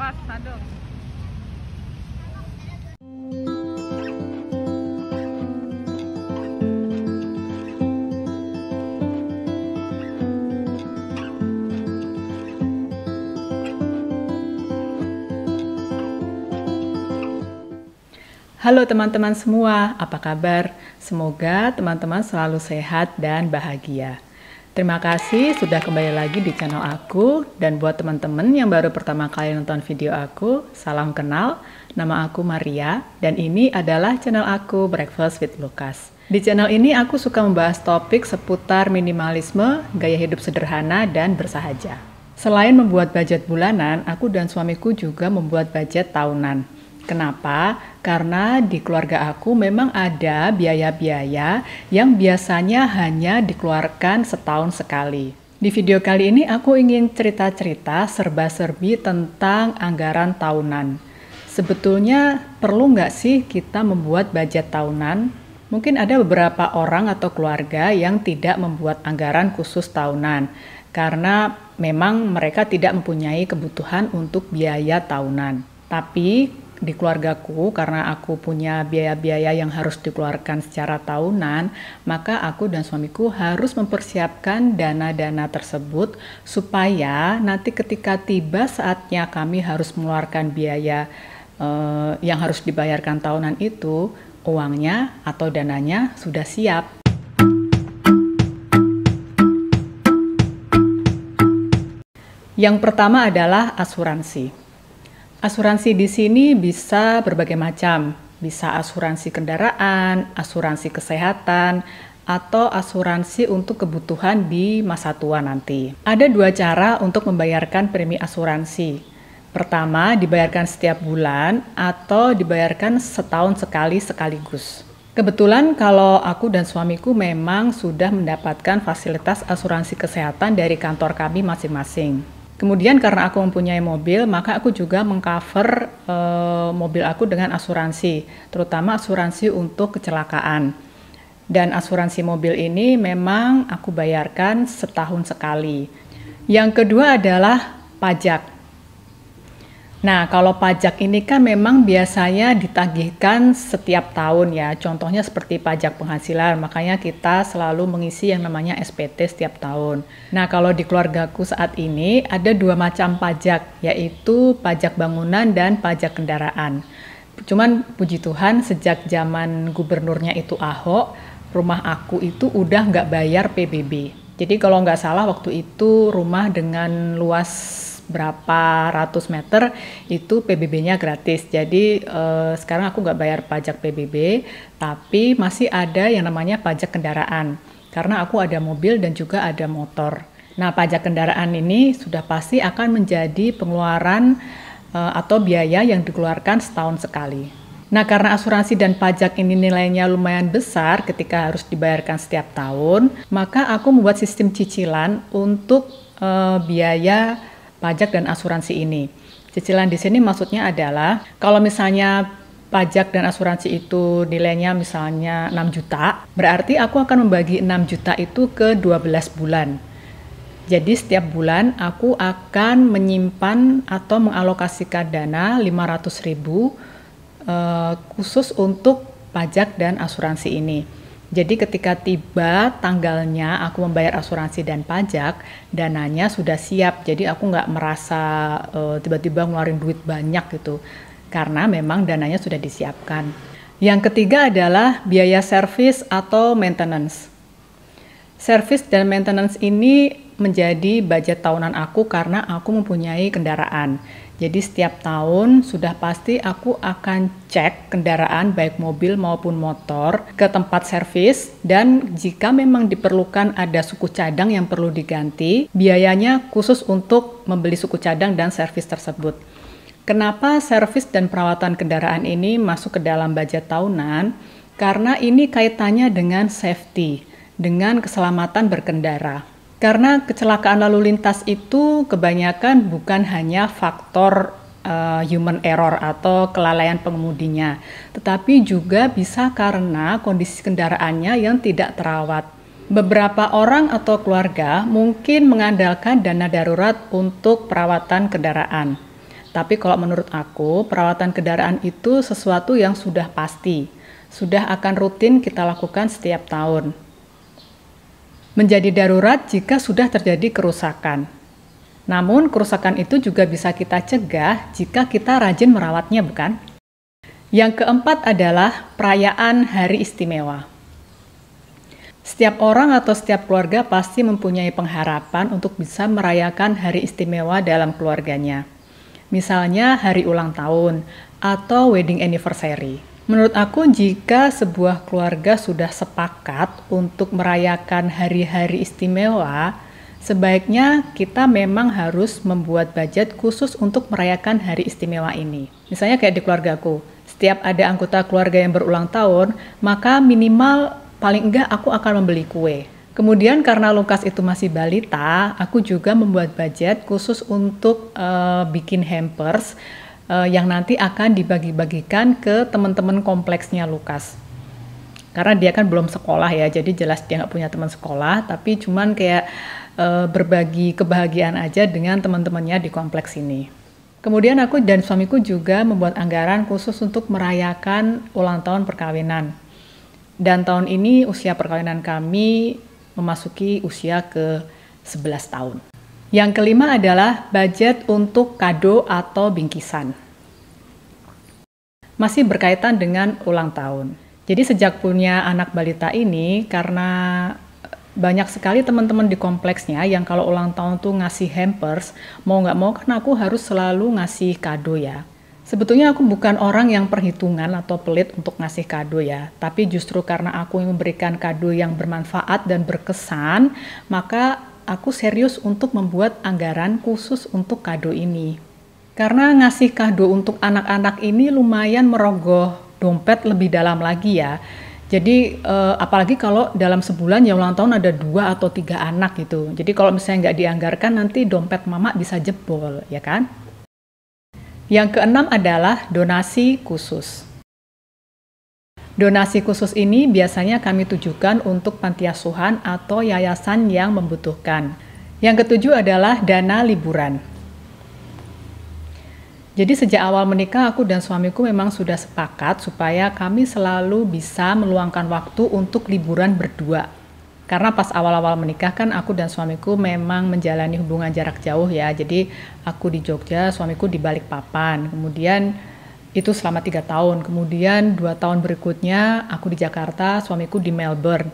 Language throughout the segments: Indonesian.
Awas, Halo teman-teman semua, apa kabar? Semoga teman-teman selalu sehat dan bahagia. Terima kasih sudah kembali lagi di channel aku dan buat teman-teman yang baru pertama kali nonton video aku, salam kenal. Nama aku Maria dan ini adalah channel aku Breakfast with Lucas. Di channel ini aku suka membahas topik seputar minimalisme, gaya hidup sederhana dan bersahaja. Selain membuat budget bulanan, aku dan suamiku juga membuat budget tahunan. Kenapa? Karena di keluarga aku memang ada biaya-biaya yang biasanya hanya dikeluarkan setahun sekali. Di video kali ini aku ingin cerita-cerita serba-serbi tentang anggaran tahunan. Sebetulnya perlu nggak sih kita membuat budget tahunan? Mungkin ada beberapa orang atau keluarga yang tidak membuat anggaran khusus tahunan karena memang mereka tidak mempunyai kebutuhan untuk biaya tahunan. Tapi di keluargaku karena aku punya biaya-biaya yang harus dikeluarkan secara tahunan, maka aku dan suamiku harus mempersiapkan dana-dana tersebut supaya nanti ketika tiba saatnya kami harus mengeluarkan biaya eh, yang harus dibayarkan tahunan itu, uangnya atau dananya sudah siap Yang pertama adalah asuransi. Asuransi di sini bisa berbagai macam, bisa asuransi kendaraan, asuransi kesehatan, atau asuransi untuk kebutuhan di masa tua nanti. Ada dua cara untuk membayarkan premi asuransi. Pertama, dibayarkan setiap bulan atau dibayarkan setahun sekali sekaligus. Kebetulan kalau aku dan suamiku memang sudah mendapatkan fasilitas asuransi kesehatan dari kantor kami masing-masing. Kemudian karena aku mempunyai mobil, maka aku juga mengcover e, mobil aku dengan asuransi, terutama asuransi untuk kecelakaan. Dan asuransi mobil ini memang aku bayarkan setahun sekali. Yang kedua adalah pajak. Nah, kalau pajak ini kan memang biasanya ditagihkan setiap tahun ya. Contohnya seperti pajak penghasilan, makanya kita selalu mengisi yang namanya SPT setiap tahun. Nah, kalau di keluargaku saat ini ada dua macam pajak, yaitu pajak bangunan dan pajak kendaraan. Cuman puji Tuhan sejak zaman gubernurnya itu Ahok, rumah aku itu udah nggak bayar PBB. Jadi kalau nggak salah waktu itu rumah dengan luas berapa ratus meter itu PBB-nya gratis. Jadi eh, sekarang aku nggak bayar pajak PBB, tapi masih ada yang namanya pajak kendaraan karena aku ada mobil dan juga ada motor. Nah, pajak kendaraan ini sudah pasti akan menjadi pengeluaran eh, atau biaya yang dikeluarkan setahun sekali. Nah, karena asuransi dan pajak ini nilainya lumayan besar ketika harus dibayarkan setiap tahun, maka aku membuat sistem cicilan untuk eh, biaya pajak dan asuransi ini. Cicilan di sini maksudnya adalah kalau misalnya pajak dan asuransi itu nilainya misalnya 6 juta, berarti aku akan membagi 6 juta itu ke 12 bulan. Jadi setiap bulan aku akan menyimpan atau mengalokasikan dana ratus ribu eh, khusus untuk pajak dan asuransi ini. Jadi ketika tiba tanggalnya aku membayar asuransi dan pajak, dananya sudah siap. Jadi aku nggak merasa uh, tiba-tiba ngeluarin duit banyak gitu. Karena memang dananya sudah disiapkan. Yang ketiga adalah biaya servis atau maintenance. Servis dan maintenance ini menjadi budget tahunan aku karena aku mempunyai kendaraan. Jadi setiap tahun sudah pasti aku akan cek kendaraan baik mobil maupun motor ke tempat servis dan jika memang diperlukan ada suku cadang yang perlu diganti, biayanya khusus untuk membeli suku cadang dan servis tersebut. Kenapa servis dan perawatan kendaraan ini masuk ke dalam budget tahunan? Karena ini kaitannya dengan safety, dengan keselamatan berkendara. Karena kecelakaan lalu lintas itu kebanyakan bukan hanya faktor uh, human error atau kelalaian pengemudinya, tetapi juga bisa karena kondisi kendaraannya yang tidak terawat. Beberapa orang atau keluarga mungkin mengandalkan dana darurat untuk perawatan kendaraan. Tapi kalau menurut aku, perawatan kendaraan itu sesuatu yang sudah pasti, sudah akan rutin kita lakukan setiap tahun menjadi darurat jika sudah terjadi kerusakan. Namun, kerusakan itu juga bisa kita cegah jika kita rajin merawatnya, bukan? Yang keempat adalah perayaan hari istimewa. Setiap orang atau setiap keluarga pasti mempunyai pengharapan untuk bisa merayakan hari istimewa dalam keluarganya. Misalnya hari ulang tahun atau wedding anniversary. Menurut aku, jika sebuah keluarga sudah sepakat untuk merayakan hari-hari istimewa, sebaiknya kita memang harus membuat budget khusus untuk merayakan hari istimewa ini. Misalnya kayak di keluargaku, setiap ada anggota keluarga yang berulang tahun, maka minimal paling enggak aku akan membeli kue. Kemudian karena Lukas itu masih balita, aku juga membuat budget khusus untuk uh, bikin hampers uh, yang nanti akan dibagi-bagikan ke teman-teman kompleksnya Lukas. Karena dia kan belum sekolah ya, jadi jelas dia nggak punya teman sekolah, tapi cuman kayak uh, berbagi kebahagiaan aja dengan teman-temannya di kompleks ini. Kemudian aku dan suamiku juga membuat anggaran khusus untuk merayakan ulang tahun perkawinan. Dan tahun ini usia perkawinan kami memasuki usia ke 11 tahun. Yang kelima adalah budget untuk kado atau bingkisan. Masih berkaitan dengan ulang tahun. Jadi sejak punya anak balita ini karena banyak sekali teman-teman di kompleksnya yang kalau ulang tahun tuh ngasih hampers, mau nggak mau karena aku harus selalu ngasih kado ya. Sebetulnya aku bukan orang yang perhitungan atau pelit untuk ngasih kado ya, tapi justru karena aku memberikan kado yang bermanfaat dan berkesan, maka aku serius untuk membuat anggaran khusus untuk kado ini. Karena ngasih kado untuk anak-anak ini lumayan merogoh dompet lebih dalam lagi ya. Jadi eh, apalagi kalau dalam sebulan ya ulang tahun ada dua atau tiga anak gitu. Jadi kalau misalnya nggak dianggarkan nanti dompet mama bisa jebol ya kan. Yang keenam adalah donasi khusus. Donasi khusus ini biasanya kami tujukan untuk panti asuhan atau yayasan yang membutuhkan. Yang ketujuh adalah dana liburan. Jadi sejak awal menikah aku dan suamiku memang sudah sepakat supaya kami selalu bisa meluangkan waktu untuk liburan berdua. Karena pas awal-awal menikah kan aku dan suamiku memang menjalani hubungan jarak jauh ya. Jadi aku di Jogja, suamiku di Balikpapan. Kemudian itu selama tiga tahun. Kemudian dua tahun berikutnya aku di Jakarta, suamiku di Melbourne.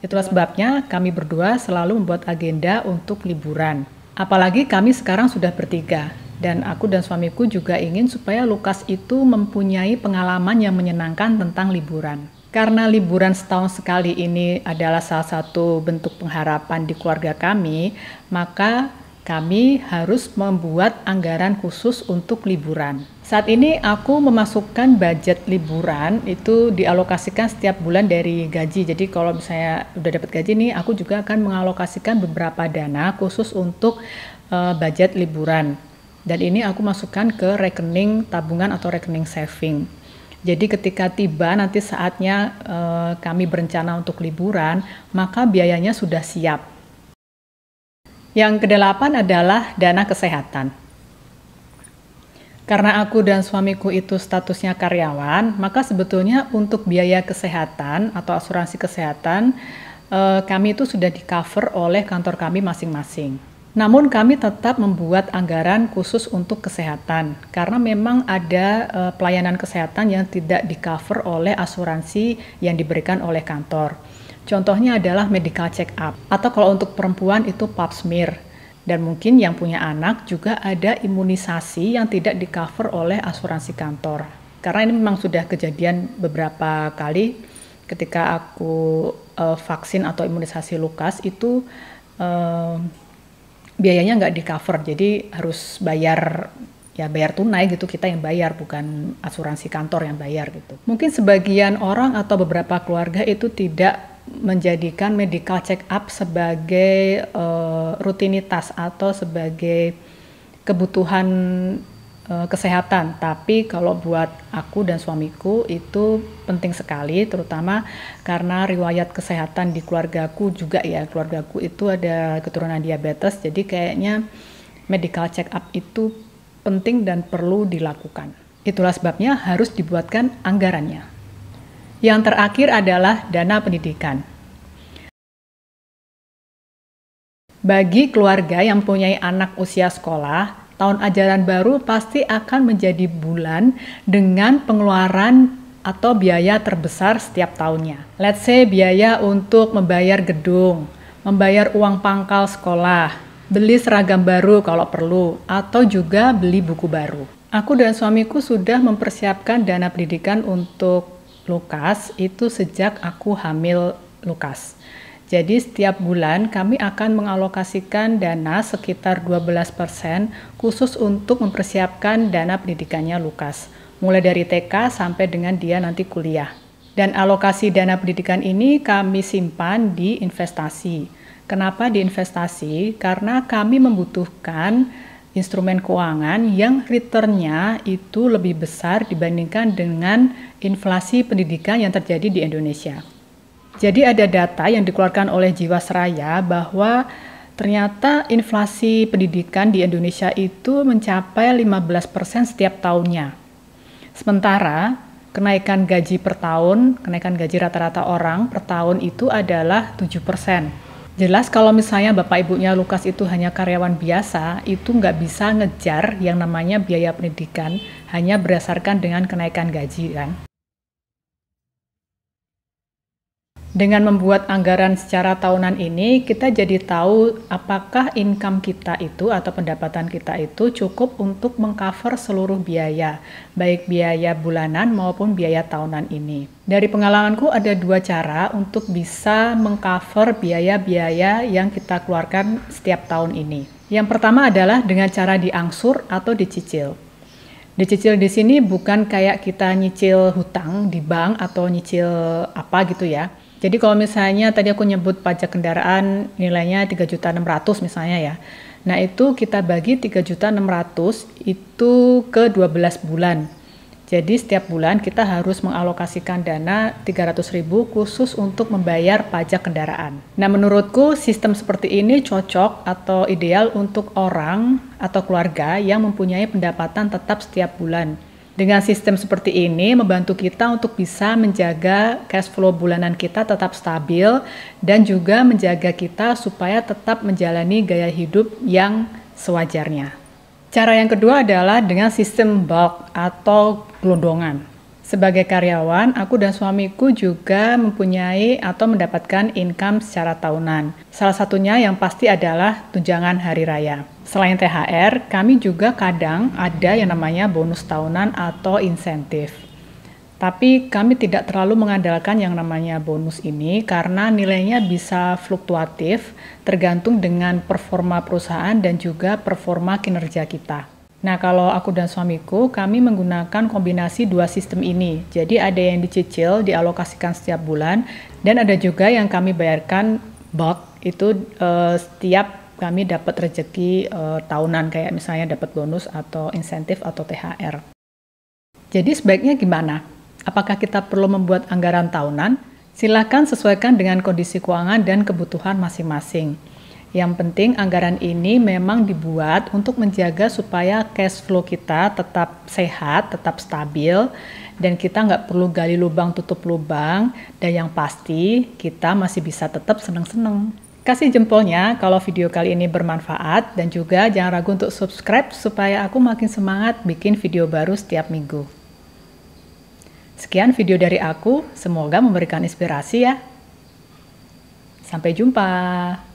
Itulah sebabnya kami berdua selalu membuat agenda untuk liburan. Apalagi kami sekarang sudah bertiga. Dan aku dan suamiku juga ingin supaya Lukas itu mempunyai pengalaman yang menyenangkan tentang liburan. Karena liburan setahun sekali ini adalah salah satu bentuk pengharapan di keluarga kami, maka kami harus membuat anggaran khusus untuk liburan. Saat ini aku memasukkan budget liburan itu dialokasikan setiap bulan dari gaji. Jadi kalau misalnya udah dapat gaji nih, aku juga akan mengalokasikan beberapa dana khusus untuk uh, budget liburan. Dan ini aku masukkan ke rekening tabungan atau rekening saving. Jadi ketika tiba nanti saatnya uh, kami berencana untuk liburan, maka biayanya sudah siap yang kedelapan adalah dana kesehatan. Karena aku dan suamiku itu statusnya karyawan, maka sebetulnya untuk biaya kesehatan atau asuransi kesehatan eh, kami itu sudah di cover oleh kantor kami masing-masing. Namun kami tetap membuat anggaran khusus untuk kesehatan karena memang ada eh, pelayanan kesehatan yang tidak di cover oleh asuransi yang diberikan oleh kantor. Contohnya adalah medical check up atau kalau untuk perempuan itu pap smear. Dan mungkin yang punya anak juga ada imunisasi yang tidak di cover oleh asuransi kantor. Karena ini memang sudah kejadian beberapa kali ketika aku uh, vaksin atau imunisasi lukas itu uh, biayanya nggak di cover, jadi harus bayar ya bayar tunai gitu kita yang bayar bukan asuransi kantor yang bayar gitu. Mungkin sebagian orang atau beberapa keluarga itu tidak menjadikan medical check up sebagai uh, rutinitas atau sebagai kebutuhan uh, kesehatan. Tapi kalau buat aku dan suamiku itu penting sekali terutama karena riwayat kesehatan di keluargaku juga ya. Keluargaku itu ada keturunan diabetes jadi kayaknya medical check up itu penting dan perlu dilakukan. Itulah sebabnya harus dibuatkan anggarannya. Yang terakhir adalah dana pendidikan. Bagi keluarga yang punya anak usia sekolah, tahun ajaran baru pasti akan menjadi bulan dengan pengeluaran atau biaya terbesar setiap tahunnya. Let's say biaya untuk membayar gedung, membayar uang pangkal sekolah, beli seragam baru kalau perlu, atau juga beli buku baru. Aku dan suamiku sudah mempersiapkan dana pendidikan untuk Lukas itu sejak aku hamil Lukas. Jadi setiap bulan kami akan mengalokasikan dana sekitar 12% khusus untuk mempersiapkan dana pendidikannya Lukas, mulai dari TK sampai dengan dia nanti kuliah. Dan alokasi dana pendidikan ini kami simpan di investasi. Kenapa di investasi? Karena kami membutuhkan instrumen keuangan yang returnnya itu lebih besar dibandingkan dengan inflasi pendidikan yang terjadi di Indonesia. Jadi ada data yang dikeluarkan oleh Jiwasraya bahwa ternyata inflasi pendidikan di Indonesia itu mencapai 15% setiap tahunnya. Sementara kenaikan gaji per tahun, kenaikan gaji rata-rata orang per tahun itu adalah 7%. Jelas kalau misalnya bapak ibunya Lukas itu hanya karyawan biasa, itu nggak bisa ngejar yang namanya biaya pendidikan hanya berdasarkan dengan kenaikan gaji kan. Dengan membuat anggaran secara tahunan ini, kita jadi tahu apakah income kita itu atau pendapatan kita itu cukup untuk mengcover seluruh biaya, baik biaya bulanan maupun biaya tahunan ini. Dari pengalamanku ada dua cara untuk bisa mengcover biaya-biaya yang kita keluarkan setiap tahun ini. Yang pertama adalah dengan cara diangsur atau dicicil. Dicicil di sini bukan kayak kita nyicil hutang di bank atau nyicil apa gitu ya jadi kalau misalnya tadi aku nyebut pajak kendaraan nilainya 3.600 misalnya ya. Nah, itu kita bagi 3.600 itu ke 12 bulan. Jadi setiap bulan kita harus mengalokasikan dana 300.000 khusus untuk membayar pajak kendaraan. Nah, menurutku sistem seperti ini cocok atau ideal untuk orang atau keluarga yang mempunyai pendapatan tetap setiap bulan. Dengan sistem seperti ini membantu kita untuk bisa menjaga cash flow bulanan kita tetap stabil dan juga menjaga kita supaya tetap menjalani gaya hidup yang sewajarnya. Cara yang kedua adalah dengan sistem bulk atau gelondongan. Sebagai karyawan, aku dan suamiku juga mempunyai atau mendapatkan income secara tahunan. Salah satunya yang pasti adalah tunjangan hari raya. Selain THR, kami juga kadang ada yang namanya bonus tahunan atau insentif. Tapi kami tidak terlalu mengandalkan yang namanya bonus ini karena nilainya bisa fluktuatif tergantung dengan performa perusahaan dan juga performa kinerja kita. Nah, kalau aku dan suamiku, kami menggunakan kombinasi dua sistem ini. Jadi ada yang dicicil, dialokasikan setiap bulan, dan ada juga yang kami bayarkan bulk itu uh, setiap kami dapat rezeki uh, tahunan kayak misalnya dapat bonus atau insentif atau THR. Jadi sebaiknya gimana? Apakah kita perlu membuat anggaran tahunan? Silakan sesuaikan dengan kondisi keuangan dan kebutuhan masing-masing. Yang penting anggaran ini memang dibuat untuk menjaga supaya cash flow kita tetap sehat, tetap stabil, dan kita nggak perlu gali lubang tutup lubang, dan yang pasti kita masih bisa tetap seneng-seneng. Kasih jempolnya kalau video kali ini bermanfaat, dan juga jangan ragu untuk subscribe supaya aku makin semangat bikin video baru setiap minggu. Sekian video dari aku, semoga memberikan inspirasi ya. Sampai jumpa.